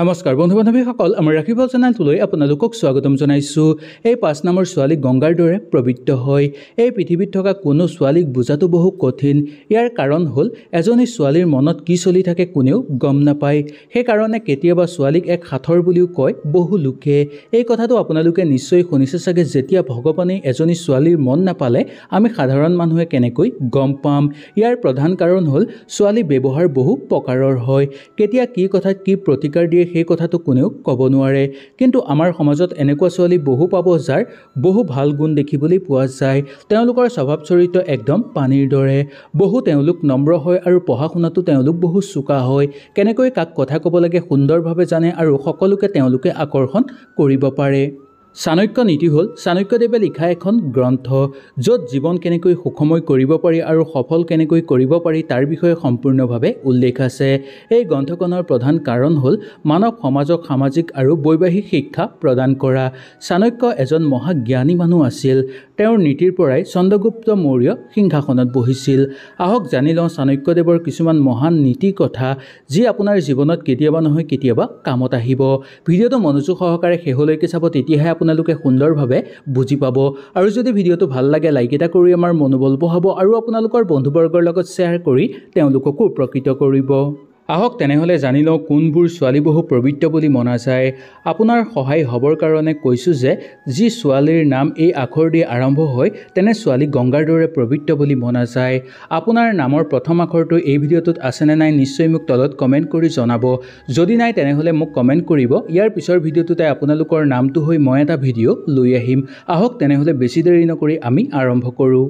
নমস্কাৰ বন্ধু বান্ধৱীসকল আমাৰ ৰাখিবল চেনেলটোলৈ আপোনালোকক স্বাগতম জনাইছোঁ এই পাঁচ নামৰ ছোৱালীক গংগাৰ দৰে প্ৰবৃত্ত হয় এই পৃথিৱীত থকা কোনো ছোৱালীক বুজাটো বহু কঠিন ইয়াৰ কাৰণ হ'ল এজনী ছোৱালীৰ মনত কি চলি থাকে কোনেও গম নাপায় সেইকাৰণে কেতিয়াবা ছোৱালীক এক সাঁথৰ বুলিও কয় বহু লোকে এই কথাটো আপোনালোকে নিশ্চয় শুনিছে চাগে যেতিয়া ভগৱানেই এজনী ছোৱালীৰ মন নাপালে আমি সাধাৰণ মানুহে কেনেকৈ গম পাম ইয়াৰ প্ৰধান কাৰণ হ'ল ছোৱালী ব্যৱহাৰ বহু প্ৰকাৰৰ হয় কেতিয়া কি কথাত কি প্ৰতিকাৰ দিয়ে গতিকে সেই কথাটো কোনেও ক'ব নোৱাৰে কিন্তু আমাৰ সমাজত এনেকুৱা ছোৱালী বহু পাব যাৰ বহু ভাল গুণ দেখিবলৈ পোৱা যায় তেওঁলোকৰ স্বভাৱ চৰিত্ৰ একদম পানীৰ দৰে বহু তেওঁলোক নম্ৰ হয় আৰু পঢ়া শুনাটো তেওঁলোক বহু চোকা হয় কেনেকৈ কাক কথা ক'ব লাগে সুন্দৰভাৱে জানে আৰু সকলোকে তেওঁলোকে আকৰ্ষণ কৰিব পাৰে চাণক্য নীতি হ'ল চাণক্যদেৱে লিখা এখন গ্ৰন্থ য'ত জীৱন কেনেকৈ সুখময় কৰিব পাৰি আৰু সফল কেনেকৈ কৰিব পাৰি তাৰ বিষয়ে সম্পূৰ্ণভাৱে উল্লেখ আছে এই গ্ৰন্থখনৰ প্ৰধান কাৰণ হ'ল মানৱ সমাজক সামাজিক আৰু বৈবাহিক শিক্ষা প্ৰদান কৰা চাণক্য এজন মহাজ্ঞানী মানুহ আছিল তেওঁৰ নীতিৰ পৰাই চন্দ্ৰগুপ্ত মৌৰ্য সিংহাসনত বহিছিল আহক জানি লওঁ চাণক্যদেৱৰ কিছুমান মহান নীতি কথা যি আপোনাৰ জীৱনত কেতিয়াবা নহয় কেতিয়াবা কামত আহিব ভিডিঅ'টো মনোযোগ সহকাৰে শেহলৈকে চাব তেতিয়াহে আপোনালোকে সুন্দৰভাৱে বুজি পাব আৰু যদি ভিডিঅ'টো ভাল লাগে লাইক এটা কৰি আমাৰ মনোবল বঢ়াব আৰু আপোনালোকৰ বন্ধুবৰ্গৰ লগত শ্বেয়াৰ কৰি তেওঁলোককো উপকৃত কৰিব আহক তেনেহ'লে জানি লওঁ কোনবোৰ ছোৱালীবহু পবিত্ৰ বুলি মনা যায় আপোনাৰ সহায় হ'বৰ কাৰণে কৈছোঁ যে যি ছোৱালীৰ নাম এই আখৰ দি আৰম্ভ হয় তেনে ছোৱালী গংগাৰ দৰে পবিত্ৰ বুলি মনা যায় আপোনাৰ নামৰ প্ৰথম আখৰটো এই ভিডিঅ'টোত আছেনে নাই নিশ্চয় মোক তলত কমেণ্ট কৰি জনাব যদি নাই তেনেহ'লে মোক কমেণ্ট কৰিব ইয়াৰ পিছৰ ভিডিঅ'টোতে আপোনালোকৰ নামটো হৈ মই এটা ভিডিঅ' লৈ আহিম আহক তেনেহ'লে বেছি দেৰি নকৰি আমি আৰম্ভ কৰোঁ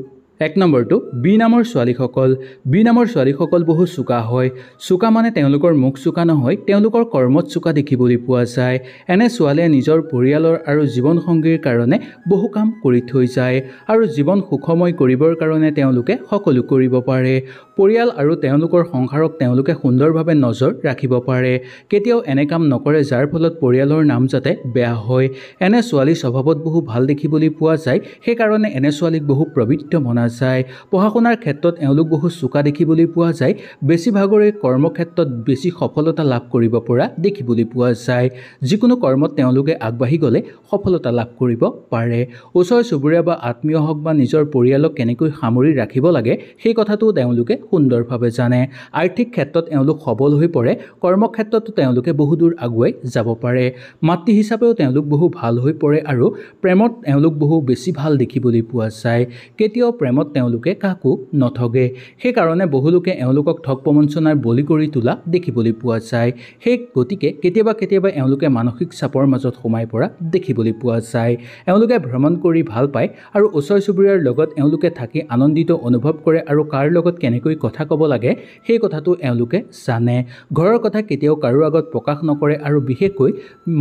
এক নম্বৰটো বি নামৰ ছোৱালীসকল বি নামৰ ছোৱালীসকল বহু চোকা হয় চোকা মানে তেওঁলোকৰ মুখ চোকা নহয় তেওঁলোকৰ কৰ্মত চোকা দেখিবলৈ পোৱা যায় এনে ছোৱালীয়ে নিজৰ পৰিয়ালৰ আৰু জীৱনসংগীৰ কাৰণে বহু কাম কৰি থৈ যায় আৰু জীৱন সুখময় কৰিবৰ কাৰণে তেওঁলোকে সকলো কৰিব পাৰে পৰিয়াল আৰু তেওঁলোকৰ সংসাৰক তেওঁলোকে সুন্দৰভাৱে নজৰ ৰাখিব পাৰে কেতিয়াও এনে কাম নকৰে যাৰ ফলত পৰিয়ালৰ নাম যাতে বেয়া হয় এনে ছোৱালী স্বভাৱত বহু ভাল দেখিবলৈ পোৱা যায় সেইকাৰণে এনে ছোৱালীক বহু প্ৰবৃত্ত মনা যায় পঢ়া শুনাৰ ক্ষেত্ৰত এওঁলোক বহু চোকা দেখিবলৈ পোৱা যায় বেছিভাগৰে কৰ্মক্ষেত্ৰত বেছি সফলতা লাভ কৰিব পৰা দেখিবলৈ পোৱা যায় যিকোনো কৰ্মত তেওঁলোকে আগবাঢ়ি গ'লে সফলতা লাভ কৰিব পাৰে ওচৰ চুবুৰীয়া বা আত্মীয় হওক বা নিজৰ পৰিয়ালক কেনেকৈ সামৰি ৰাখিব লাগে সেই কথাটোও তেওঁলোকে সুন্দৰভাৱে জানে আৰ্থিক ক্ষেত্ৰত এওঁলোক সবল হৈ পৰে কৰ্মক্ষেত্ৰতো তেওঁলোকে বহু দূৰ আগুৱাই যাব পাৰে মাতৃ হিচাপেও তেওঁলোক বহু ভাল হৈ পৰে আৰু প্ৰেমত এওঁলোক বহু বেছি ভাল দেখিবলৈ পোৱা যায় কেতিয়াও প্ৰেমত তেওঁলোকে কাকো নঠগে সেইকাৰণে বহুলোকে এওঁলোকক ঠগ প্ৰমঞ্চনাৰ বলি কৰি তোলা দেখিবলৈ পোৱা যায় সেই গতিকে কেতিয়াবা কেতিয়াবা এওঁলোকে মানসিক চাপৰ মাজত সোমাই পৰা দেখিবলৈ পোৱা যায় এওঁলোকে ভ্ৰমণ কৰি ভাল পায় আৰু ওচৰ চুবুৰীয়াৰ লগত এওঁলোকে থাকি আনন্দিত অনুভৱ কৰে আৰু কাৰ লগত কেনেকৈ কেনেকৈ কথা ক'ব লাগে সেই কথাটো এওঁলোকে জানে ঘৰৰ কথা কেতিয়াও কাৰো আগত প্ৰকাশ নকৰে আৰু বিশেষকৈ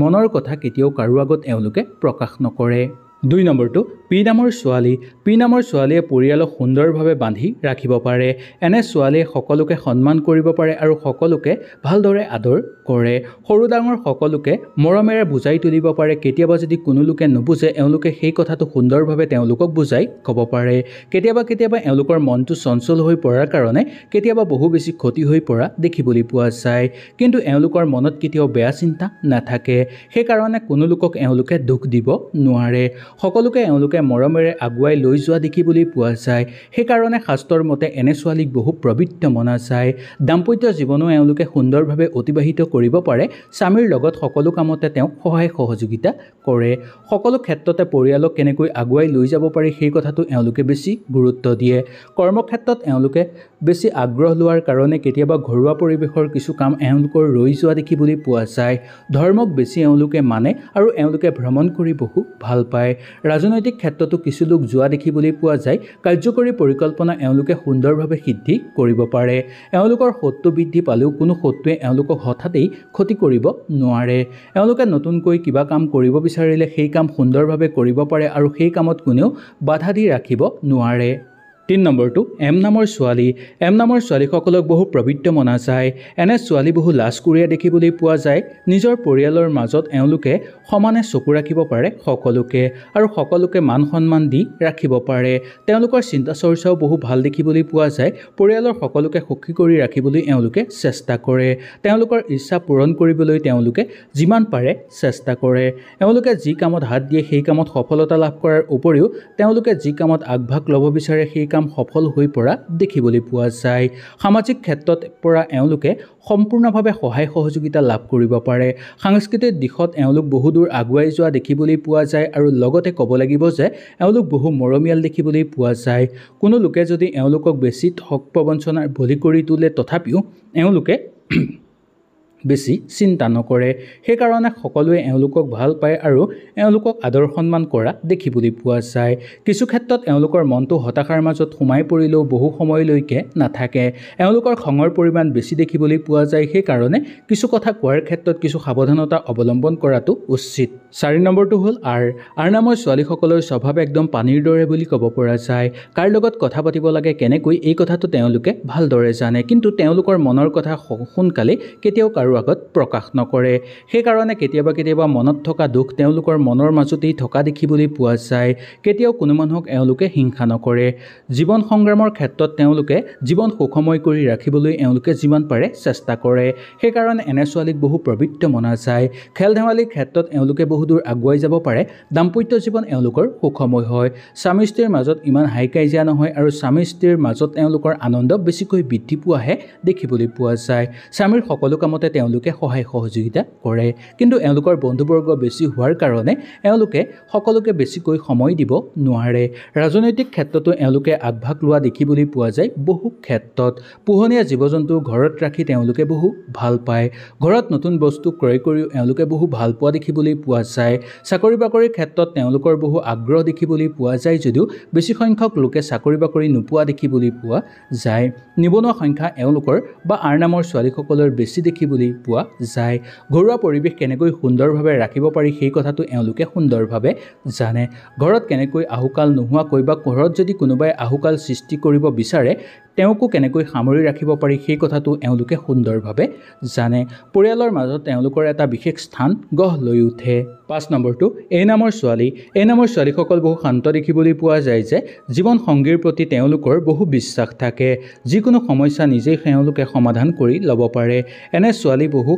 মনৰ কথা কেতিয়াও কাৰো আগত এওঁলোকে প্ৰকাশ নকৰে দুই নম্বৰটো পি নামৰ ছোৱালী পি নামৰ ছোৱালীয়ে পৰিয়ালক সুন্দৰভাৱে বান্ধি ৰাখিব পাৰে এনে ছোৱালীয়ে সকলোকে সন্মান কৰিব পাৰে আৰু সকলোকে ভালদৰে আদৰ কৰে সৰু ডাঙৰ সকলোকে মৰমেৰে বুজাই তুলিব পাৰে কেতিয়াবা যদি কোনো লোকে নুবুজে এওঁলোকে সেই কথাটো সুন্দৰভাৱে তেওঁলোকক বুজাই ক'ব পাৰে কেতিয়াবা কেতিয়াবা এওঁলোকৰ মনটো চঞ্চল হৈ পৰাৰ কাৰণে কেতিয়াবা বহু বেছি ক্ষতি হৈ পৰা দেখিবলৈ পোৱা যায় কিন্তু এওঁলোকৰ মনত কেতিয়াও বেয়া চিন্তা নাথাকে সেইকাৰণে কোনো লোকক এওঁলোকে দুখ দিব নোৱাৰে সকলোকে এওঁলোকে মৰমেৰে আগুৱাই লৈ যোৱা দেখিবলৈ পোৱা যায় সেইকাৰণে শাস্ত্ৰৰ মতে এনে ছোৱালীক বহু প্ৰবৃত্ত মনা যায় দাম্পত্য জীৱনো এওঁলোকে সুন্দৰভাৱে অতিবাহিত কৰিব পাৰে স্বামীৰ লগত সকলো কামতে তেওঁক সহায় সহযোগিতা কৰে সকলো ক্ষেত্ৰতে পৰিয়ালক কেনেকৈ আগুৱাই লৈ যাব পাৰি সেই কথাটো এওঁলোকে বেছি গুৰুত্ব দিয়ে কৰ্মক্ষেত্ৰত এওঁলোকে বেছি আগ্ৰহ লোৱাৰ কাৰণে কেতিয়াবা ঘৰুৱা পৰিৱেশৰ কিছু কাম এওঁলোকৰ ৰৈ যোৱা দেখিবলৈ পোৱা যায় ধৰ্মক বেছি এওঁলোকে মানে আৰু এওঁলোকে ভ্ৰমণ কৰি বহু ভাল পায় ৰাজনৈতিক ক্ষেত্ৰতো কিছু লোক যোৱা দেখিবলৈ পোৱা যায় কাৰ্যকৰী পৰিকল্পনা এওঁলোকে সুন্দৰভাৱে সিদ্ধি কৰিব পাৰে এওঁলোকৰ সত্ব বৃদ্ধি পালেও কোনো সত্বে এওঁলোকক হঠাতেই ক্ষতি কৰিব নোৱাৰে এওঁলোকে নতুনকৈ কিবা কাম কৰিব বিচাৰিলে সেই কাম সুন্দৰভাৱে কৰিব পাৰে আৰু সেই কামত কোনেও বাধা দি ৰাখিব নোৱাৰে তিনি নম্বৰটো এম নামৰ ছোৱালী এম নামৰ ছোৱালীসকলক বহু প্ৰবৃত্ত মনা যায় এনে ছোৱালী বহু লাজকুৰীয়া দেখিবলৈ পোৱা যায় নিজৰ পৰিয়ালৰ মাজত এওঁলোকে সমানে চকু ৰাখিব পাৰে সকলোকে আৰু সকলোকে মান সন্মান দি ৰাখিব পাৰে তেওঁলোকৰ চিন্তা চৰ্চাও বহু ভাল দেখিবলৈ পোৱা যায় পৰিয়ালৰ সকলোকে সুখী কৰি ৰাখিবলৈ এওঁলোকে চেষ্টা কৰে তেওঁলোকৰ ইচ্ছা পূৰণ কৰিবলৈ তেওঁলোকে যিমান পাৰে চেষ্টা কৰে এওঁলোকে যি কামত হাত দিয়ে সেই কামত সফলতা লাভ কৰাৰ উপৰিও তেওঁলোকে যি কামত আগভাগ ল'ব বিচাৰে সেই কাম কাম সফল হৈ পৰা দেখিবলৈ পোৱা যায় সামাজিক ক্ষেত্ৰত পৰা এওঁলোকে সম্পূৰ্ণভাৱে সহায় সহযোগিতা লাভ কৰিব পাৰে সাংস্কৃতিক দিশত এওঁলোক বহুদূৰ আগুৱাই যোৱা দেখিবলৈ পোৱা যায় আৰু লগতে ক'ব লাগিব যে এওঁলোক বহু মৰমীয়াল দেখিবলৈ পোৱা যায় কোনো লোকে যদি এওঁলোকক বেছি ঠগ প্ৰবঞ্চনাৰ বলি কৰি তোলে তথাপিও এওঁলোকে বেছি চিন্তা নকৰে সেইকাৰণে সকলোৱে এওঁলোকক ভাল পায় আৰু এওঁলোকক আদৰ সন্মান কৰা দেখিবলৈ পোৱা যায় কিছু ক্ষেত্ৰত এওঁলোকৰ মনটো হতাশাৰ মাজত সোমাই পৰিলেও বহু সময়লৈকে নাথাকে এওঁলোকৰ খঙৰ পৰিমাণ বেছি দেখিবলৈ পোৱা যায় সেইকাৰণে কিছু কথা কোৱাৰ ক্ষেত্ৰত কিছু সাৱধানতা অৱলম্বন কৰাটো উচিত চাৰি নম্বৰটো হ'ল আৰ আৰ নামৰ ছোৱালীসকলৰ স্বভাৱ একদম পানীৰ দৰে বুলি ক'ব পৰা যায় কাৰ লগত কথা পাতিব লাগে কেনেকৈ এই কথাটো তেওঁলোকে ভালদৰে জানে কিন্তু তেওঁলোকৰ মনৰ কথা সোনকালেই কেতিয়াও কাৰো আগত প্ৰকাশ নকৰে সেইকাৰণে কেতিয়াবা কেতিয়াবা মনত থকা দুখ তেওঁলোকৰ মনৰ মাজতেই থকা দেখিবলৈ পোৱা যায় কেতিয়াও কোনো মানুহক এওঁলোকে হিংসা নকৰে জীৱন সংগ্ৰামৰ ক্ষেত্ৰত তেওঁলোকে জীৱন সুখময় কৰি ৰাখিবলৈ এওঁলোকে যিমান পাৰে চেষ্টা কৰে সেইকাৰণে এনে ছোৱালীক বহু প্ৰবৃত্ত মনা যায় খেল ধেমালিৰ ক্ষেত্ৰত এওঁলোকে বহু বহুদূৰ আগুৱাই যাব পাৰে দাম্পত্য জীৱন এওঁলোকৰ সুখময় হয় স্বামী স্ত্ৰীৰ মাজত ইমান হাই কাজিয়া নহয় আৰু স্বামী স্ত্ৰীৰ মাজত এওঁলোকৰ আনন্দ বেছিকৈ বৃদ্ধি পোৱাহে দেখিবলৈ পোৱা যায় স্বামীৰ সকলো কামতে তেওঁলোকে সহায় সহযোগিতা কৰে কিন্তু এওঁলোকৰ বন্ধুবৰ্গ বেছি হোৱাৰ কাৰণে এওঁলোকে সকলোকে বেছিকৈ সময় দিব নোৱাৰে ৰাজনৈতিক ক্ষেত্ৰতো এওঁলোকে আগভাগ লোৱা দেখিবলৈ পোৱা যায় বহু ক্ষেত্ৰত পোহনীয়া জীৱ জন্তু ঘৰত ৰাখি তেওঁলোকে বহু ভাল পায় ঘৰত নতুন বস্তু ক্ৰয় কৰিও এওঁলোকে বহু ভাল পোৱা দেখিবলৈ পোৱা চাই চাকৰি বাকৰিৰ ক্ষেত্ৰত তেওঁলোকৰ বহু আগ্ৰহ দেখিবলৈ পোৱা যায় যদিও বেছি সংখ্যক লোকে চাকৰি বাকৰি নোপোৱা দেখিবলৈ পোৱা যায় নিবনুৱা সংখ্যা এওঁলোকৰ বা আৰ নামৰ ছোৱালীসকলৰ বেছি দেখিবলৈ পোৱা যায় ঘৰুৱা পৰিৱেশ কেনেকৈ সুন্দৰভাৱে ৰাখিব পাৰি সেই কথাটো এওঁলোকে সুন্দৰভাৱে জানে ঘৰত কেনেকৈ আহুকাল নোহোৱাকৈ বা ঘৰত যদি কোনোবাই আহুকাল সৃষ্টি কৰিব বিচাৰে তেওঁকো কেনেকৈ সামৰি ৰাখিব পাৰি সেই কথাটো এওঁলোকে সুন্দৰভাৱে জানে পৰিয়ালৰ মাজত তেওঁলোকৰ এটা বিশেষ স্থান গঢ় লৈ উঠে পাঁচ নম্বৰটো এই নামৰ ছোৱালী এই নামৰ ছোৱালীসকল বহু শান্ত দেখিবলৈ পোৱা যায় যে জীৱন সংগীৰ প্ৰতি তেওঁলোকৰ বহু বিশ্বাস থাকে যিকোনো সমস্যা নিজেই তেওঁলোকে সমাধান কৰি ল'ব পাৰে এনে ছোৱালী বহু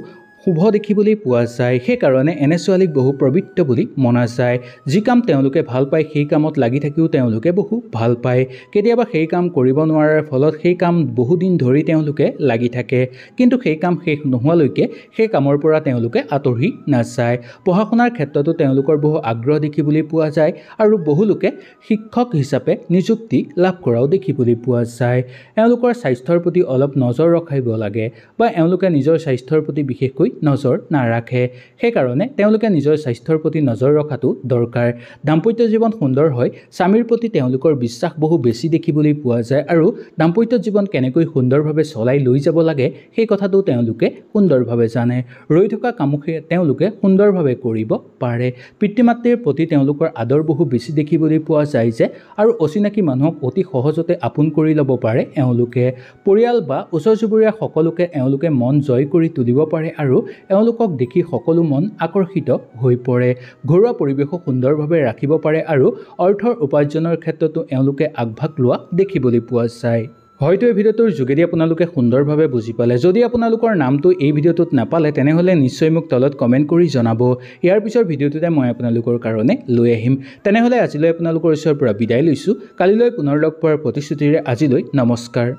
শুভ দেখিবলৈ পোৱা যায় সেইকাৰণে এনে ছোৱালীক বহু পবিত্ৰ বুলি মনা যায় যি কাম তেওঁলোকে ভাল পায় সেই কামত লাগি থাকিও তেওঁলোকে বহু ভাল পায় কেতিয়াবা সেই কাম কৰিব নোৱাৰাৰ ফলত সেই কাম বহুদিন ধৰি তেওঁলোকে লাগি থাকে কিন্তু সেই কাম শেষ নোহোৱালৈকে সেই কামৰ পৰা তেওঁলোকে আঁতৰি নাযায় পঢ়া শুনাৰ ক্ষেত্ৰতো তেওঁলোকৰ বহু আগ্ৰহ দেখিবলৈ পোৱা যায় আৰু বহুলোকে শিক্ষক হিচাপে নিযুক্তি লাভ কৰাও দেখিবলৈ পোৱা যায় এওঁলোকৰ স্বাস্থ্যৰ প্ৰতি অলপ নজৰ ৰখাব লাগে বা এওঁলোকে নিজৰ স্বাস্থ্যৰ প্ৰতি বিশেষকৈ নজৰ নাৰাখে সেইকাৰণে তেওঁলোকে নিজৰ স্বাস্থ্যৰ প্ৰতি নজৰ ৰখাটো দৰকাৰ দাম্পত্য জীৱন সুন্দৰ হয় স্বামীৰ প্ৰতি তেওঁলোকৰ বিশ্বাস বহু বেছি দেখিবলৈ পোৱা যায় আৰু দাম্পত্য জীৱন কেনেকৈ সুন্দৰভাৱে চলাই লৈ যাব লাগে সেই কথাটো তেওঁলোকে সুন্দৰভাৱে জানে ৰৈ থকা কাম তেওঁলোকে সুন্দৰভাৱে কৰিব পাৰে পিতৃ মাতৃৰ প্ৰতি তেওঁলোকৰ আদৰ বহু বেছি দেখিবলৈ পোৱা যায় যে আৰু অচিনাকি মানুহক অতি সহজতে আপোন কৰি ল'ব পাৰে এওঁলোকে পৰিয়াল বা ওচৰ চুবুৰীয়া সকলোকে এওঁলোকে মন জয় কৰি তুলিব পাৰে আৰু এওঁলোকক দেখি সকলো মন আকৰ্ষিত হৈ পৰে ঘৰুৱা পৰিৱেশো সুন্দৰভাৱে ৰাখিব পাৰে আৰু অৰ্থৰ উপাৰ্জনৰ ক্ষেত্ৰতো এওঁলোকে আগভাগ লোৱা দেখিবলৈ পোৱা যায় হয়তো এই ভিডিঅ'টোৰ যোগেদি আপোনালোকে সুন্দৰভাৱে বুজি পালে যদি আপোনালোকৰ নামটো এই ভিডিঅ'টোত নাপালে তেনেহ'লে নিশ্চয় মোক তলত কমেণ্ট কৰি জনাব ইয়াৰ পিছৰ ভিডিঅ'টোতে মই আপোনালোকৰ কাৰণে লৈ আহিম তেনেহ'লে আজিলৈ আপোনালোকৰ ওচৰৰ পৰা বিদায় লৈছোঁ কালিলৈ পুনৰ লগ পোৱাৰ প্ৰতিশ্ৰুতিৰে আজিলৈ নমস্কাৰ